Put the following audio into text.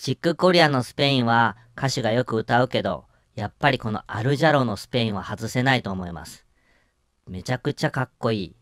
チックコリアのスペインは歌手がよく歌うけど、やっぱりこのアルジャロのスペインは外せないと思います。めちゃくちゃかっこいい。